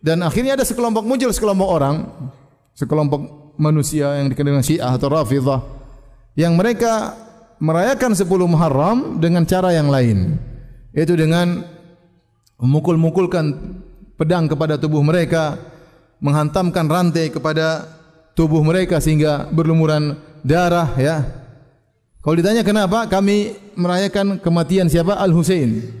Dan akhirnya ada sekelompok muncul sekelompok orang, sekelompok manusia yang dikenal dengan Syiah atau Rafidhah yang mereka merayakan 10 Muharram dengan cara yang lain. Yaitu dengan memukul-mukulkan pedang kepada tubuh mereka, menghantamkan rantai kepada tubuh mereka sehingga berlumuran darah ya. Kalau ditanya kenapa kami merayakan kematian siapa? al Hussein?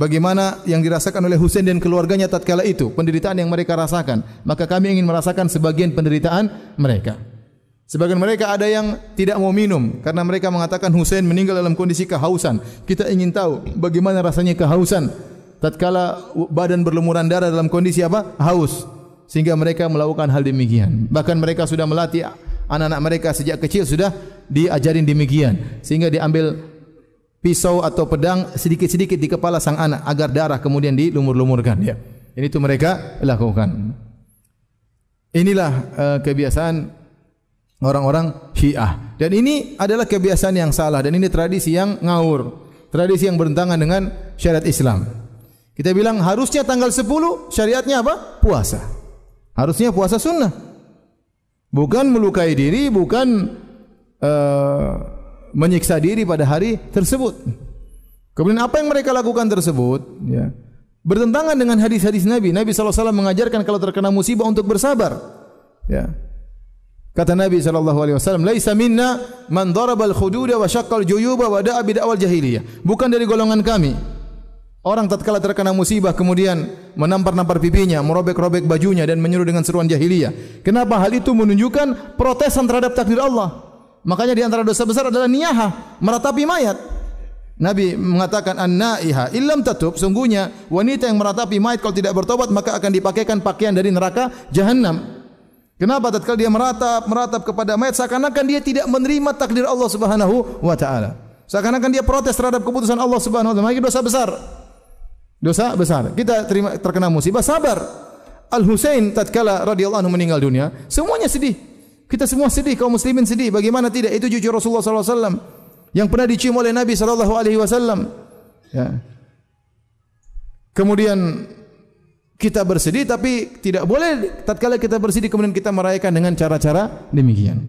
bagaimana yang dirasakan oleh Husain dan keluarganya tatkala itu, penderitaan yang mereka rasakan. Maka kami ingin merasakan sebagian penderitaan mereka. Sebagian mereka ada yang tidak mau minum karena mereka mengatakan Husain meninggal dalam kondisi kehausan. Kita ingin tahu bagaimana rasanya kehausan tatkala badan berlumuran darah dalam kondisi apa? Haus. Sehingga mereka melakukan hal demikian. Bahkan mereka sudah melatih anak-anak mereka sejak kecil sudah diajarin demikian sehingga diambil pisau atau pedang sedikit-sedikit di kepala sang anak agar darah kemudian dilumur-lumurkan ya. Ini itu mereka lakukan. Inilah uh, kebiasaan orang-orang Syiah. Dan ini adalah kebiasaan yang salah dan ini tradisi yang ngawur, tradisi yang bertentangan dengan syariat Islam. Kita bilang harusnya tanggal 10 syariatnya apa? Puasa. Harusnya puasa sunnah. Bukan melukai diri, bukan uh, menyiksa diri pada hari tersebut. Kemudian apa yang mereka lakukan tersebut ya, bertentangan dengan hadis-hadis Nabi. Nabi SAW mengajarkan kalau terkena musibah untuk bersabar. Ya. Kata Nabi SAW, Laisa minna man darabal khududa wa syakkal juyuba wa da'a bida'wal jahiliyah. Bukan dari golongan kami. Orang tatkala terkena musibah kemudian menampar-nampar pipinya, merobek-robek bajunya dan menyuruh dengan seruan jahiliyah. Kenapa hal itu menunjukkan protesan terhadap takdir Allah? Makanya di antara dosa besar adalah niyaha, meratapi mayat. Nabi mengatakan annaiha illam tatub sungguhnya wanita yang meratapi mayat kalau tidak bertobat maka akan dipakaikan pakaian dari neraka jahanam. Kenapa tatkala dia meratap meratap kepada mayat seakan-akan dia tidak menerima takdir Allah Subhanahu wa taala. Seakan-akan dia protes terhadap keputusan Allah Subhanahu wa taala. Itu dosa besar. Dosa besar. Kita terima terkena musibah sabar. Al Husain tatkala radhiyallahu anhu meninggal dunia, semuanya sedih. Kita semua sedih, kaum muslimin sedih. Bagaimana tidak? Itu jujur Rasulullah SAW yang pernah dicium oleh Nabi SAW. Ya. Kemudian kita bersedih tapi tidak boleh tatkala kita bersedih kemudian kita merayakan dengan cara-cara demikian.